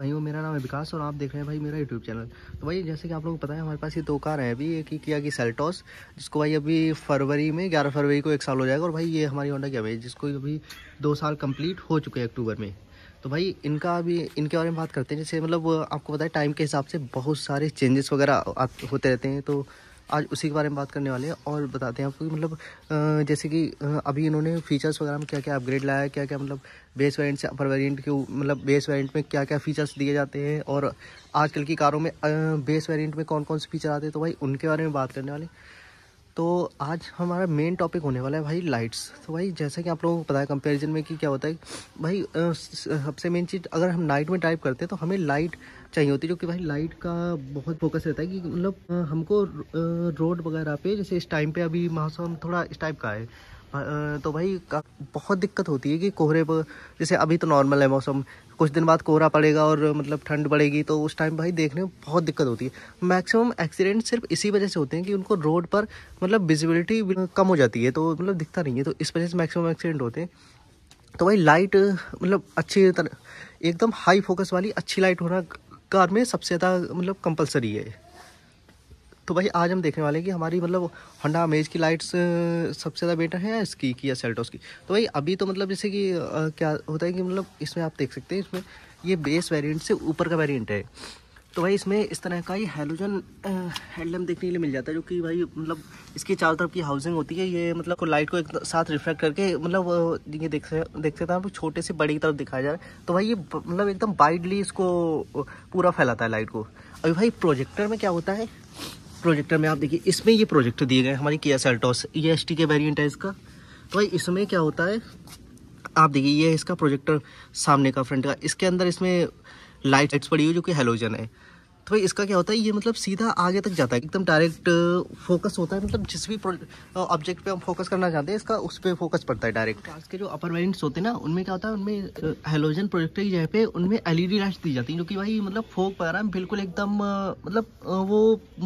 भाई वो मेरा नाम है विकास और आप देख रहे हैं भाई मेरा यूट्यूब चैनल तो भाई जैसे कि आप लोगों को पता है हमारे पास ये दो कार है अभी एक ही किया कि सेल्टॉस जिसको भाई अभी फरवरी में ग्यारह फरवरी को एक साल हो जाएगा और भाई ये हमारी होंडा की अभी जिसको अभी दो साल कंप्लीट हो चुके हैं अक्टूबर में तो भाई इनका अभी इनके बारे में बात करते हैं जैसे मतलब आपको पता है टाइम के हिसाब से बहुत सारे चेंजेस वगैरह होते रहते हैं तो आज उसी के बारे में बात करने वाले हैं और बताते हैं आपको मतलब जैसे कि अभी इन्होंने फीचर्स वगैरह में क्या क्या अपग्रेड लाया है क्या क्या मतलब बेस वेरिएंट से अपर वेरिएंट के मतलब बेस वेरिएंट में क्या क्या फीचर्स दिए जाते हैं और आजकल की कारों में बेस वेरिएंट में कौन कौन से फीचर आते हैं तो भाई उनके बारे में बात करने वाले तो आज हमारा मेन टॉपिक होने वाला है भाई लाइट्स तो भाई जैसे कि आप लोगों को पता है कंपैरिजन में कि क्या होता है भाई सबसे मेन चीज़ अगर हम नाइट में टाइप करते हैं तो हमें लाइट चाहिए होती है जो कि भाई लाइट का बहुत फोकस रहता है कि मतलब हमको रोड वगैरह पे जैसे इस टाइम पे अभी मौसम थोड़ा इस टाइप का है तो भाई बहुत दिक्कत होती है कि कोहरे पर जैसे अभी तो नॉर्मल है मौसम कुछ दिन बाद कोहरा पड़ेगा और मतलब ठंड पड़ेगी तो उस टाइम भाई देखने में बहुत दिक्कत होती है मैक्सिमम एक्सीडेंट सिर्फ इसी वजह से होते हैं कि उनको रोड पर मतलब विजिबिलिटी कम हो जाती है तो मतलब दिखता नहीं है तो इस वजह से मैक्सिमम एक्सीडेंट होते हैं तो भाई लाइट मतलब अच्छी तरह एकदम हाई फोकस वाली अच्छी लाइट होना कार में सबसे ज़्यादा मतलब कंपलसरी है तो भाई आज हम देखने वाले हैं कि हमारी मतलब होंडा अमेज की लाइट्स सबसे ज़्यादा बेटर है या इसकी की या सेल्टोस की तो भाई अभी तो मतलब जैसे कि क्या होता है कि मतलब इसमें आप देख सकते हैं इसमें ये बेस वेरिएंट से ऊपर का वेरिएंट है तो भाई इसमें इस तरह का ये हेलोजन हेडलैम्प देखने के लिए मिल जाता है जो कि भाई मतलब इसकी चारों तरफ की हाउसिंग होती है ये मतलब को लाइट को एक साथ रिफ्लेक्ट करके मतलब ये देख देख सकते हैं आप छोटे से बड़ी की तरफ दिखाया जा रहा है तो भाई ये मतलब एकदम वाइडली इसको पूरा फैलाता है लाइट को अभी भाई प्रोजेक्टर में क्या होता है प्रोजेक्टर में आप देखिए इसमें ये प्रोजेक्टर दिए गए हमारी किया सेल्टॉस ये एस के वेरियंट है इसका तो भाई इसमें क्या होता है आप देखिए ये इसका प्रोजेक्टर सामने का फ्रंट का इसके अंदर इसमें लाइट्स पड़ी हुई जो कि हेलोजन है तो भाई इसका क्या होता है ये मतलब सीधा आगे तक जाता है एकदम डायरेक्ट फोकस होता है मतलब जिस भी ऑब्जेक्ट पे हम फोकस करना चाहते हैं इसका उस पर फोकस पड़ता है डायरेक्ट तो आज के जो अपर वेरियंट्स होते हैं ना उनमें क्या होता है उनमें हेलोजन प्रोजेक्टर की जगह पे उनमें एल ई लाइट्स दी जाती हैं जो कि भाई मतलब फोक वगैरह में बिल्कुल एकदम मतलब वो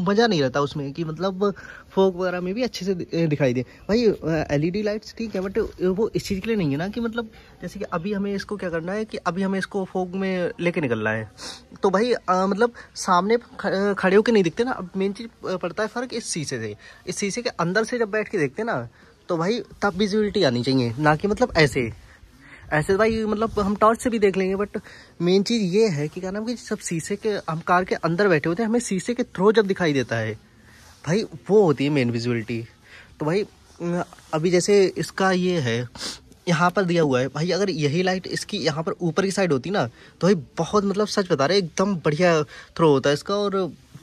मज़ा नहीं रहता उसमें कि मतलब फोक वगैरह में भी अच्छे से दिखाई दे भाई एल लाइट्स ठीक है बट वो इस चीज़ के लिए नहीं है ना कि मतलब जैसे कि अभी हमें इसको क्या करना है कि अभी हमें इसको फोक में लेके निकलना है तो भाई मतलब सामने खड़े होकर नहीं दिखते ना अब मेन चीज़ पड़ता है फ़र्क इस शीशे से इस शीशे के अंदर से जब बैठ के देखते ना तो भाई तब विजिबिलिटी आनी चाहिए ना कि मतलब ऐसे ऐसे भाई मतलब हम टॉर्च से भी देख लेंगे बट मेन चीज़ ये है कि क्या नाम कि सब शीशे के हम कार के अंदर बैठे होते हैं हमें शीशे के थ्रू जब दिखाई देता है भाई वो होती है मेन विजिबिलिटी तो भाई अभी जैसे इसका ये है यहाँ पर दिया हुआ है भाई अगर यही लाइट इसकी यहाँ पर ऊपर की साइड होती ना तो भाई बहुत मतलब सच बता रहे एकदम बढ़िया थ्रो होता है इसका और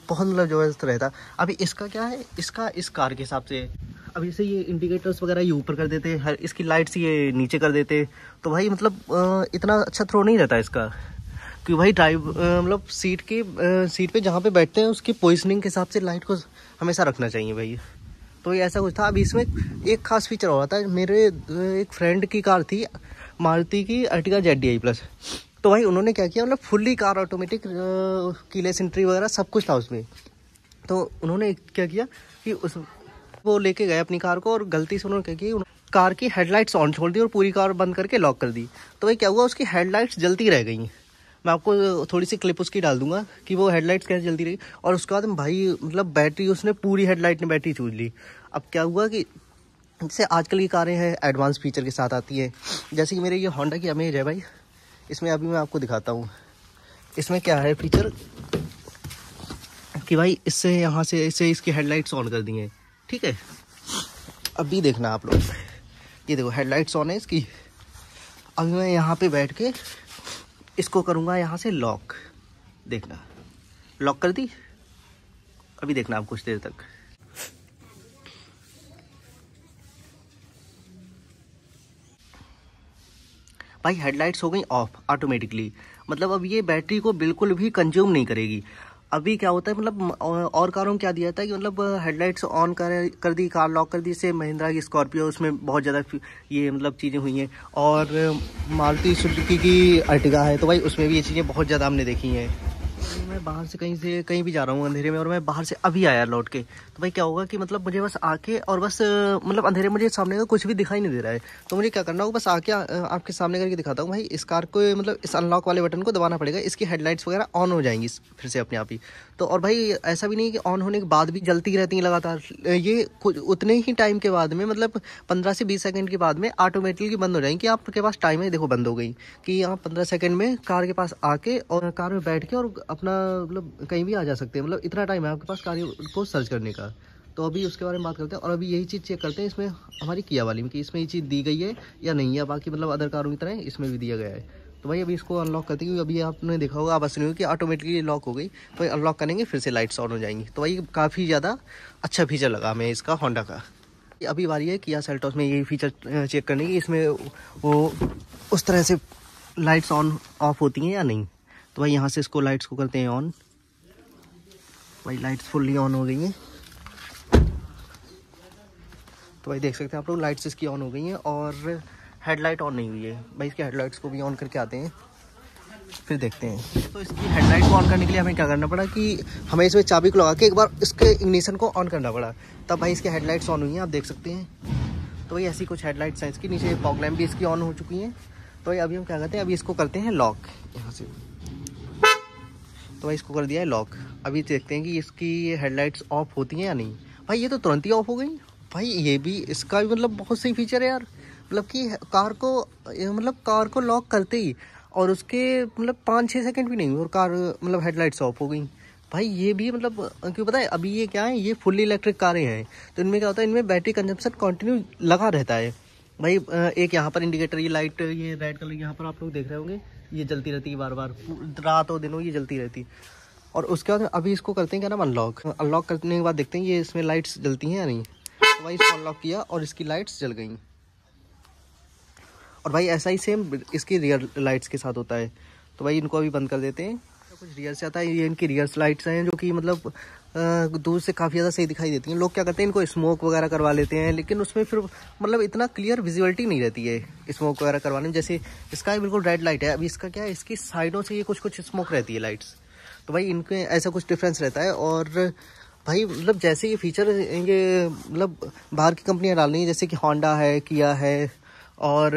बहुत मतलब जबरदस्त रहता अभी इसका क्या है इसका इस कार के हिसाब से अब जैसे ये इंडिकेटर्स वगैरह ये ऊपर कर देते हर इसकी लाइट्स ये नीचे कर देते तो भाई मतलब इतना अच्छा थ्रो नहीं रहता इसका क्योंकि भाई ड्राइव मतलब सीट के सीट पे जहाँ पे बैठते हैं उसकी पोजिशनिंग के हिसाब से लाइट को हमेशा रखना चाहिए भाई तो ये ऐसा कुछ था अब इसमें एक खास फीचर हो रहा था मेरे एक फ्रेंड की कार थी मारुति की Ertiga Z D I plus तो भाई उन्होंने क्या किया मतलब fully car automatic keyless entry वगैरह सब कुछ था उसमें तो उन्होंने क्या किया कि उस वो लेके गए अपनी कार को और गलती से उन्होंने क्या किया कार की हेडलाइट्स ऑन छोड़ दी और पूरी कार बंद करके लॉक कर दी तो भाई क्या हुआ उसकी हेडलाइट्स जलती रह गई मैं आपको थोड़ी सी क्लिप उसकी डाल दूंगा कि वो हेडलाइट्स कैसे जलती रही और उसके बाद भाई मतलब बैटरी उसने पूरी हेडलाइट ने बैटरी चूज ली अब क्या हुआ कि जैसे आजकल की कारें हैं एडवांस फीचर के साथ आती है जैसे कि मेरे ये होंडा की अमेज है भाई इसमें अभी मैं आपको दिखाता हूँ इसमें क्या है फीचर कि भाई इससे यहाँ से इसे इसकी हेडलाइट्स ऑन कर दी हैं ठीक है अभी देखना आप लोग ये देखो हेडलाइट्स ऑन है इसकी अभी मैं यहाँ पे बैठ के इसको करूँगा यहाँ से लॉक देखना लॉक कर दी अभी देखना आप कुछ देर तक भाई हेडलाइट्स हो गई ऑफ ऑटोमेटिकली मतलब अब ये बैटरी को बिल्कुल भी कंज्यूम नहीं करेगी अभी क्या होता है मतलब और कारों में क्या दिया था कि मतलब हेडलाइट्स ऑन कर कर दी कार लॉक कर दी इससे महिंद्रा की स्कॉर्पियो उसमें बहुत ज़्यादा ये मतलब चीज़ें हुई हैं और मालती सुजुकी की अर्टिगा है तो भाई उसमें भी ये चीज़ें बहुत ज़्यादा हमने देखी हैं मैं बाहर से कहीं से कहीं भी जा रहा हूँ अंधेरे में और मैं बाहर से अभी आया लौट के तो भाई क्या होगा कि मतलब मुझे बस आके और बस मतलब अंधेरे मुझे सामने का कुछ भी दिखाई नहीं दे रहा है तो मुझे क्या करना होगा बस आके आपके सामने करके दिखाता हूँ भाई इस कार को मतलब इस अनलॉक वाले बटन को दबाना पड़ेगा इसकी हेडलाइट्स वगैरह ऑन हो जाएंगी फिर से अपने आप ही तो और भाई ऐसा भी नहीं कि ऑन होने के बाद भी जलती रहती है लगातार ये कुछ उतने ही टाइम के बाद में मतलब पंद्रह से बीस सेकेंड के बाद में ऑटोमेटिकली बंद हो जाएंगी कि आपके पास टाइम है देखो बंद हो गई कि आप पंद्रह सेकेंड में कार के पास आके और कार में बैठ के और अपना मतलब कहीं भी आ जा सकते हैं मतलब इतना टाइम है आपके पास कार्य को सर्च करने का तो अभी उसके बारे में बात करते हैं और अभी यही चीज़ चेक करते हैं इसमें हमारी किया वाली में कि इसमें ये चीज़ दी गई है या नहीं है बाकी मतलब अदर कारों की तरह इसमें भी दिया गया है तो भाई अभी इसको अनलॉक करते हैं क्योंकि अभी आपने देखा होगा आप ऐसे नहीं हो कि ऑटोमेटिकली लॉक हो गई तो अनलॉक करेंगे फिर से लाइट्स ऑन हो जाएंगी तो भाई काफ़ी ज़्यादा अच्छा फीचर लगा हमें इसका होंडा का अभी बारी है किया सेल्टॉस में यही फीचर चेक करने की इसमें वो उस तरह से लाइट्स ऑन ऑफ होती हैं या नहीं तो भाई यहाँ से इसको लाइट्स को करते हैं ऑन भाई लाइट्स फुल्ली ऑन हो गई हैं तो भाई देख सकते हैं आप लोग लाइट्स इसकी ऑन हो गई हैं और हेडलाइट ऑन नहीं हुई है भाई इसके हेडलाइट्स को भी ऑन करके आते हैं फिर देखते हैं तो इसकी हेडलाइट को ऑन करने के लिए हमें क्या करना पड़ा कि हमें इसमें चाबी को लगा के एक बार इसके इग्निशन को ऑन करना पड़ा तब भाई इसके हेडलाइट्स ऑन हुई हैं आप देख सकते हैं तो भाई ऐसी कुछ हेडलाइट्स हैं इसकी नीचे पॉकलैम भी इसकी ऑन हो चुकी हैं तो भाई अभी हम क्या करते हैं अभी इसको करते हैं लॉक यहाँ से तो भाई इसको कर दिया है लॉक अभी देखते हैं कि इसकी हेडलाइट्स ऑफ होती हैं या नहीं भाई ये तो तुरंत ही ऑफ हो गई भाई ये भी इसका भी मतलब बहुत सही फीचर है यार मतलब कि कार को मतलब कार को लॉक करते ही और उसके मतलब पाँच छः सेकेंड भी नहीं और कार मतलब हेडलाइट्स ऑफ हो गई भाई ये भी मतलब क्यों पता है अभी ये क्या है ये फुल्ली इलेक्ट्रिक कारें हैं तो इनमें क्या होता है इनमें बैटरी कंजम्पशन कंटिन्यू लगा रहता है भाई एक यहाँ पर इंडिकेटर ये लाइट ये रेड कलर यहाँ पर आप लोग देख रहे होंगे ये जलती रहती है बार बार रात और दिनों ये जलती रहती और उसके बाद अभी इसको करते हैं क्या नाम अनलॉक अनलॉक करने के बाद देखते हैं ये इसमें लाइट्स जलती हैं या नहीं तो भाई इसको अनलॉक किया और इसकी लाइट्स जल गई और भाई ऐसा ही सेम इसकी रियर लाइट्स के साथ होता है तो भाई इनको अभी बंद कर देते हैं कुछ रियर्स आता है ये इनकी रियर्स लाइट्स हैं जो कि मतलब दूर से काफ़ी ज़्यादा सही दिखाई देती हैं लोग क्या करते हैं इनको स्मोक वगैरह करवा लेते हैं लेकिन उसमें फिर मतलब इतना क्लियर विजुअलिटी नहीं रहती है स्मोक वगैरह करवाने में जैसे इसका बिल्कुल रेड लाइट है अभी इसका क्या है इसकी साइडों से ये कुछ कुछ स्मोक रहती है लाइट्स तो भाई इनके ऐसा कुछ डिफरेंस रहता है और भाई मतलब जैसे ये फीचर ये मतलब बाहर की कंपनियाँ डाल रही हैं जैसे कि होंडा है किया है और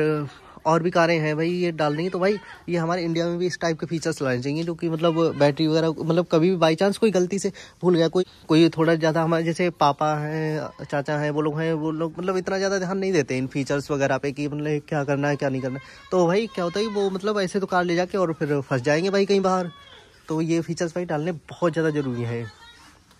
और भी कारें हैं भाई ये डाल देंगे तो भाई ये हमारे इंडिया में भी इस टाइप के फीचर्स लाने चाहिए जो कि मतलब बैटरी वगैरह मतलब कभी भी बाई चांस कोई गलती से भूल गया कोई कोई थोड़ा ज़्यादा हमारे जैसे पापा हैं चाचा हैं वो लोग हैं वो लोग मतलब इतना ज़्यादा ध्यान नहीं देते इन फीचर्स वगैरह पे कि मतलब क्या करना है क्या नहीं करना तो भाई क्या होता है वो मतलब ऐसे तो कार ले जाके और फिर फंस जाएंगे भाई कहीं बाहर तो ये फीचर्स भाई डालने बहुत ज़्यादा ज़रूरी है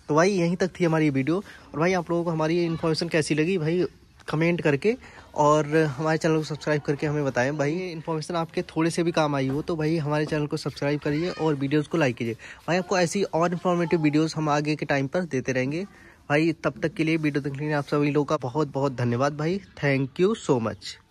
तो भाई यहीं तक थी हमारी वीडियो और भाई आप लोगों को हमारी ये इन्फॉर्मेशन कैसी लगी भाई कमेंट करके और हमारे चैनल को सब्सक्राइब करके हमें बताएं भाई इन्फॉर्मेशन आपके थोड़े से भी काम आई हो तो भाई हमारे चैनल को सब्सक्राइब करिए और वीडियोज़ को लाइक कीजिए भाई आपको ऐसी और इन्फॉर्मेटिव वीडियोज़ हम आगे के टाइम पर देते रहेंगे भाई तब तक के लिए वीडियो देखने के लिए आप सभी लोगों का बहुत बहुत धन्यवाद भाई थैंक यू सो मच